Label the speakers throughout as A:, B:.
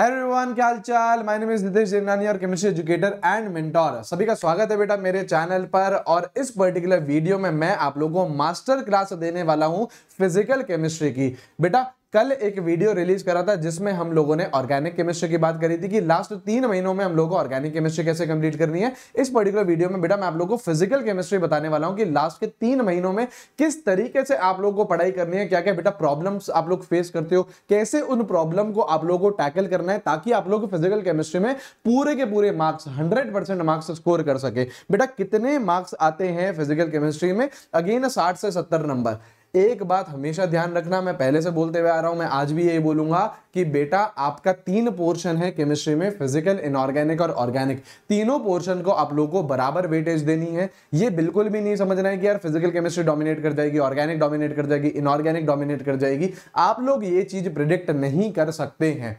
A: everyone क्या हाल चाल my name is Nitesh Devnani और केमिस्ट्री एजुकेटर एंड मिंटोर सभी का स्वागत है बेटा मेरे चैनल पर और इस पर्टिकुलर वीडियो में मैं आप लोगों को मास्टर क्लास देने वाला हूं फिजिकल केमिस्ट्री की बेटा कल एक वीडियो रिलीज करा था जिसमें हम लोगों ने ऑर्गेनिक केमिस्ट्री की बात करी थी कि लास्ट तीन महीनों में हम लोगों को ऑर्गेनिक केमिस्ट्री कैसे कंप्लीट करनी है इस पर्टिकुलर वीडियो में बेटा मैं आप लोगों को फिजिकल केमिस्ट्री बताने वाला हूं कि लास्ट के तीन महीनों में किस तरीके से आप लोगों को पढ़ाई करनी है क्या क्या बेटा प्रॉब्लम आप लोग फेस करते हो कैसे उन प्रॉब्लम को आप लोगों को टैकल करना है ताकि आप लोग फिजिकल केमिस्ट्री में पूरे के पूरे मार्क्स हंड्रेड मार्क्स स्कोर कर सके बेटा कितने मार्क्स आते हैं फिजिकल केमिस्ट्री में अगेन साठ से सत्तर नंबर एक बात हमेशा ध्यान रखना मैं पहले से बोलते हुए आ रहा हूं मैं आज भी यही बोलूंगा कि बेटा आपका तीन पोर्शन है केमिस्ट्री में फिजिकल इनऑर्गेनिक और ऑर्गेनिक तीनों पोर्शन को आप लोगों को बराबर वेटेज देनी है ये बिल्कुल भी नहीं समझना है कि यार फिजिकल केमिस्ट्री डोमिनेट कर जाएगी ऑर्गेनिक डोमिनेट कर जाएगी इनऑर्गेनिक डोमिनेट कर जाएगी आप लोग ये चीज प्रिडिक्ट नहीं कर सकते हैं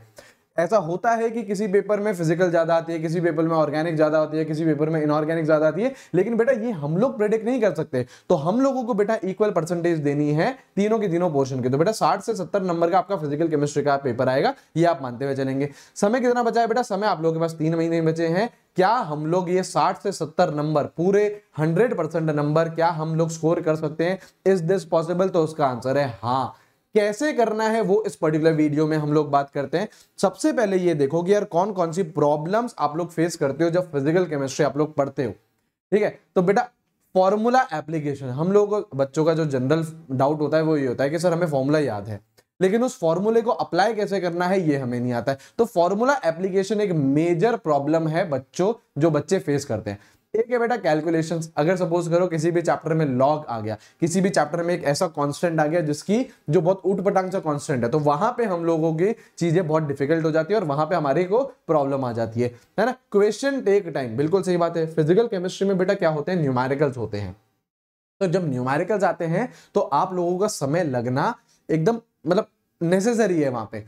A: ऐसा होता है कि किसी पेपर में फिजिकल ज़्यादा आती है किसी पेपर में ऑर्गेनिक ज़्यादा होती है किसी पेपर में इनऑर्गेनिक ज़्यादा आती है लेकिन बेटा ये हम लोग प्रेडिक्ट नहीं कर सकते तो हम लोगों को बेटा इक्वल परसेंटेज देनी है तीनों के तीनों पोर्शन के तो बेटा साठ से सत्तर नंबर का आपका फिजिकल केमिस्ट्री का पेपर आएगा ये आप मानते हुए चलेंगे समय कितना बचा है बेटा समय आप लोगों के पास तीन महीने बचे हैं क्या हम लोग ये 60 से 70 नंबर पूरे 100 परसेंट नंबर क्या हम लोग स्कोर कर सकते हैं इज दिस पॉसिबल तो उसका आंसर है हाँ कैसे करना है वो इस पर्टिकुलर वीडियो में हम लोग बात करते हैं सबसे पहले ये देखो कि यार कौन कौन सी प्रॉब्लम्स आप लोग फेस करते हो जब फिजिकल केमिस्ट्री आप लोग पढ़ते हो ठीक है तो बेटा फॉर्मूला एप्लीकेशन हम लोगों को बच्चों का जो जनरल डाउट होता है वो ये होता है कि सर हमें फॉर्मूला याद है लेकिन उस फॉर्मूले को अप्लाई कैसे करना है ये हमें नहीं आता है तो फॉर्मूला एप्लीकेशन एक मेजर प्रॉब्लम है बच्चों जो बच्चे फेस करते हैं एक है बेटा कैलकुलेशंस अगर सपोज करो किसी भी चैप्टर में लॉग आ गया किसी भी चैप्टर में एक ऐसा कांस्टेंट आ गया जिसकी जो बहुत ऊट पटांग सा कांस्टेंट है तो वहां पे हम लोगों की चीजें बहुत डिफिकल्ट हो जाती है और वहां पे हमारे को प्रॉब्लम आ जाती है है ना क्वेश्चन टेक टाइम बिल्कुल सही बात है फिजिकल केमिस्ट्री में बेटा क्या होते हैं न्यूमेरिकल्स होते हैं तो जब न्यूमेरिकल्स आते हैं तो आप लोगों का समय लगना एकदम मतलब नेसेसरी है वहां पे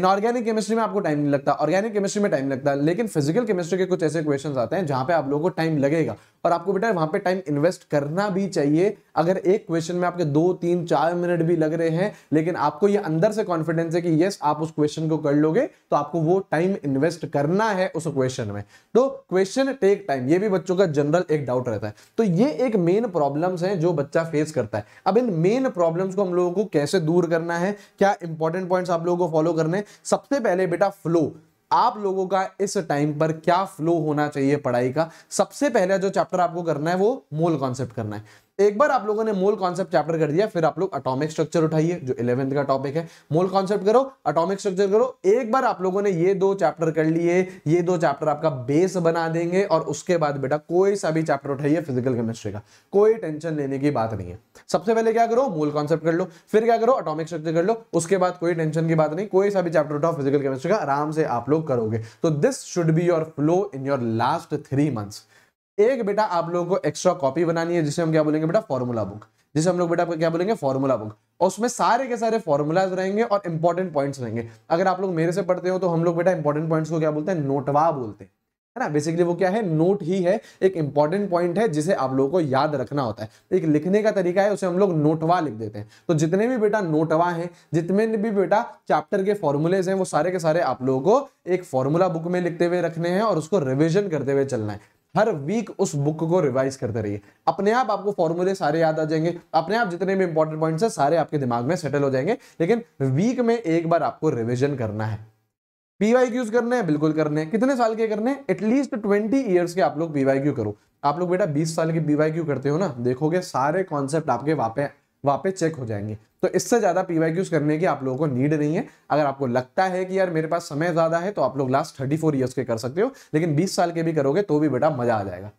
A: इनऑर्गेनिक केमिस्ट्री में आपको टाइम नहीं लगता ऑर्गेनिक केमिस्ट्री में टाइम लगता है लेकिन फिजिकल केमिस्ट्री के कुछ ऐसे क्वेश्चन आते हैं जहां पे आप लोगों को टाइम लगेगा और आपको बेटा वहां पे टाइम इन्वेस्ट करना भी चाहिए अगर एक क्वेश्चन में आपके दो तीन चार मिनट भी लग रहे हैं लेकिन आपको ये अंदर से कॉन्फिडेंस है कि यस आप उस क्वेश्चन को कर लोगे तो आपको वो टाइम इन्वेस्ट करना है उस क्वेश्चन में तो क्वेश्चन टेक टाइम ये भी बच्चों का जनरल एक डाउट रहता है तो ये एक मेन प्रॉब्लम है जो बच्चा फेस करता है अब इन मेन प्रॉब्लम को हम लोगों को कैसे दूर करना है क्या इंपॉर्टेंट पॉइंट आप लोगों को फॉलो करने सबसे पहले बेटा फ्लो आप लोगों का इस टाइम पर क्या फ्लो होना चाहिए पढ़ाई का सबसे पहले जो चैप्टर आपको करना है वो मोल कॉन्सेप्ट करना है एक बार आप लोगों ने मोल कॉन्सेप्ट चैप्टर कर दिया फिर आप लोग अटोमिक स्ट्रक्चर उठाइए जो इलेवेंथ का टॉपिक है मोल कॉन्सेप्ट करो अटोमिक स्ट्रक्चर करो एक बार आप लोगों ने ये दो चैप्टर कर लिए ये दो चैप्टर आपका बेस बना देंगे और उसके बाद बेटा कोई सा भी चैप्टर उठाइए फिजिकल केमिस्ट्री का कोई टेंशन लेने की बात नहीं है सबसे पहले क्या करो मोल कॉन्सेप्ट कर लो फिर क्या करो अटोमिक स्ट्रक्चर कर लो उसके बाद कोई टेंशन की बात नहीं कोई सा भी चैप्टर उठाओ फिजिकल केमिस्ट्री का आराम से आप लोग करोगे तो this should be your flow in your last three months एक बेटा आप लोगों को एक्स्ट्रा कॉपी बनानी है जिसे हम क्या बोलेंगे बेटा फॉर्मूला बुक जिसे हम लोग बेटा क्या बोलेंगे फॉर्मूला बुक और उसमें सारे के सारे फॉर्मूलाज रहेंगे और इंपॉर्टेंट पॉइंट्स रहेंगे अगर आप लोग मेरे से पढ़ते हो तो हम लोग बेटा इंपॉर्टेंट पॉइंट्स को क्या बोलते हैं नोटवा बोलते हैं है ना बेसिकली वो क्या है नोट ही है एक इंपॉर्टेंट पॉइंट है जिसे आप लोगों को याद रखना होता है तो एक लिखने का तरीका है उसे हम लोग नोटवा लिख देते हैं तो जितने भी बेटा नोटवा हैं जितने भी बेटा चैप्टर के फॉर्मूलेज हैं वो सारे के सारे आप लोगों को एक फॉर्मूला बुक में लिखते हुए रखने हैं और उसको रिविजन करते हुए चलना है हर वीक उस बुक को रिवाइज करते रहिए अपने आप आपको फॉर्मूले सारे याद आ जाएंगे अपने आप जितने भी इंपॉर्टेंट पॉइंट्स हैं सारे आपके दिमाग में सेटल हो जाएंगे लेकिन वीक में एक बार आपको रिविजन करना है पीवाई क्यूज करने हैं बिल्कुल करने हैं कितने साल के करने हैं एटलीस्ट ट्वेंटी ईयर्स के आप लोग पीवाई क्यू करो आप लोग बेटा बीस साल के पीवाई क्यू करते हो ना देखोगे सारे कॉन्सेप्ट आपके वापस वहाँ पे चेक हो जाएंगे तो इससे ज़्यादा पी वाई करने की आप लोगों को नीड नहीं है अगर आपको लगता है कि यार मेरे पास समय ज़्यादा है तो आप लोग लास्ट थर्टी फोर ईयर्स के कर सकते हो लेकिन बीस साल के भी करोगे तो भी बेटा मजा आ जाएगा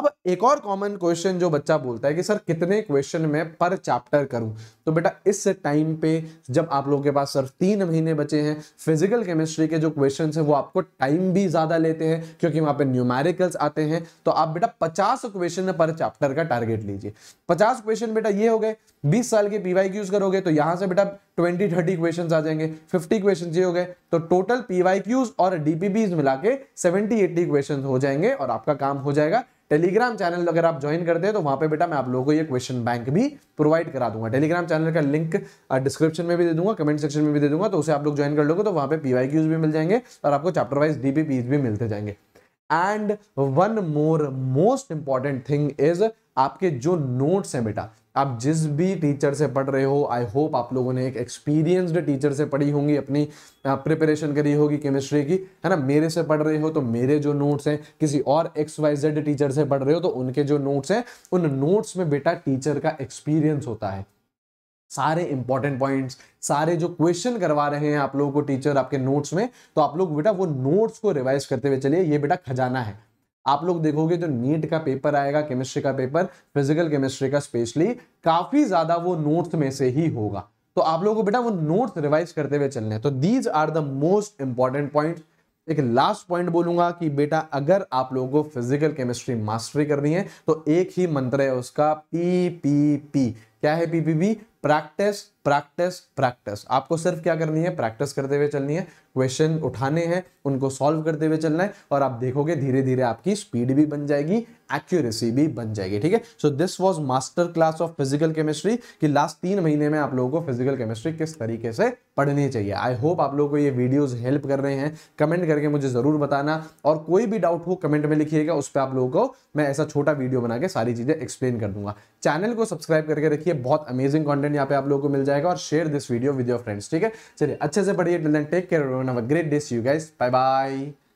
A: अब एक और कॉमन क्वेश्चन जो बच्चा बोलता है कि सर कितने क्वेश्चन में पर चैप्टर करूं तो बेटा इस टाइम पे जब आप लोगों के पास सिर्फ तीन महीने बचे हैं फिजिकल केमिस्ट्री के जो क्वेश्चन है वो आपको टाइम भी ज्यादा लेते हैं क्योंकि वहां पे न्यूमेरिकल्स आते हैं तो आप बेटा पचास क्वेश्चन पर चैप्टर का टारगेट लीजिए पचास क्वेश्चन बेटा ये हो गए बीस साल के पीवाई करोगे तो यहां से बेटा ट्वेंटी थर्टी क्वेश्चन आ जाएंगे फिफ्टी क्वेश्चन ये हो गए तो टोटल पीवाई और डीपीबीज मिला के सेवेंटी एट्टी क्वेश्चन हो जाएंगे और आपका काम हो जाएगा टेलीग्राम चैनल अगर आप ज्वाइन करते हैं तो वहां पे बेटा मैं आप लोगों को ये क्वेश्चन बैंक भी प्रोवाइड करा दूंगा टेलीग्राम चैनल का लिंक डिस्क्रिप्शन में भी दे दूंगा कमेंट सेक्शन में भी दे दूंगा तो उसे आप लोग ज्वाइन कर लोगे तो वहां पे पीवाई भी मिल जाएंगे और आपको चैप्टर वाइज डी भी मिलते जाएंगे and one more most important thing is आपके जो नोट्स हैं बेटा आप जिस भी टीचर से पढ़ रहे हो आई होप आप लोगों ने एक एक्सपीरियंस्ड टीचर से पढ़ी होंगी अपनी प्रिपरेशन करी होगी केमिस्ट्री की है ना मेरे से पढ़ रहे हो तो मेरे जो नोट्स हैं किसी और एक्स वाई जेड टीचर से पढ़ रहे हो तो उनके जो नोट्स हैं उन नोट्स में बेटा टीचर का एक्सपीरियंस होता है सारे इंपॉर्टेंट पॉइंट्स सारे जो क्वेश्चन करवा रहे हैं आप लोगों को टीचर आपके नोट्स में तो आप लोग बेटा वो नोट्स को रिवाइज करते हुए चलिए ये बेटा खजाना है आप लोग देखोगे तो नीट का पेपर आएगा केमिस्ट्री का पेपर फिजिकल केमिस्ट्री का स्पेशली काफी ज्यादा वो नोट्स में से ही होगा तो आप लोगों को बेटा वो नोट्स रिवाइज करते हुए चलने हैं तो these are the most important point एक लास्ट पॉइंट बोलूंगा कि बेटा अगर आप लोगों को फिजिकल केमिस्ट्री मास्टरी करनी है तो एक ही मंत्र है उसका पी पी पी क्या है पीपीपी प्रैक्टिस प्रैक्टिस प्रैक्टिस आपको सिर्फ क्या करनी है प्रैक्टिस करते हुए चलनी है क्वेश्चन उठाने हैं उनको सॉल्व करते हुए चलना है और आप देखोगे धीरे धीरे आपकी स्पीड भी बन जाएगी एक्यूरेसी भी बन जाएगी ठीक है so this was master class of physical chemistry कि लास्ट तीन महीने में आप लोगों को फिजिकल केमिस्ट्री किस तरीके से पढ़नी चाहिए आई होप आप लोगों को ये वीडियोस हेल्प कर रहे हैं कमेंट करके मुझे ज़रूर बताना और कोई भी डाउट हो कमेंट में लिखिएगा उस पर आप लोगों को मैं ऐसा छोटा वीडियो बना के सारी चीज़ें एक्सप्लेन कर दूंगा चैनल को सब्सक्राइब करके रखिए बहुत अमेजिंग कॉन्टेंट यहाँ पे आप लोगों को मिल जाएगा और share this video with your friends ठीक है चलिए अच्छे से पढ़िए take care great day you guys bye bye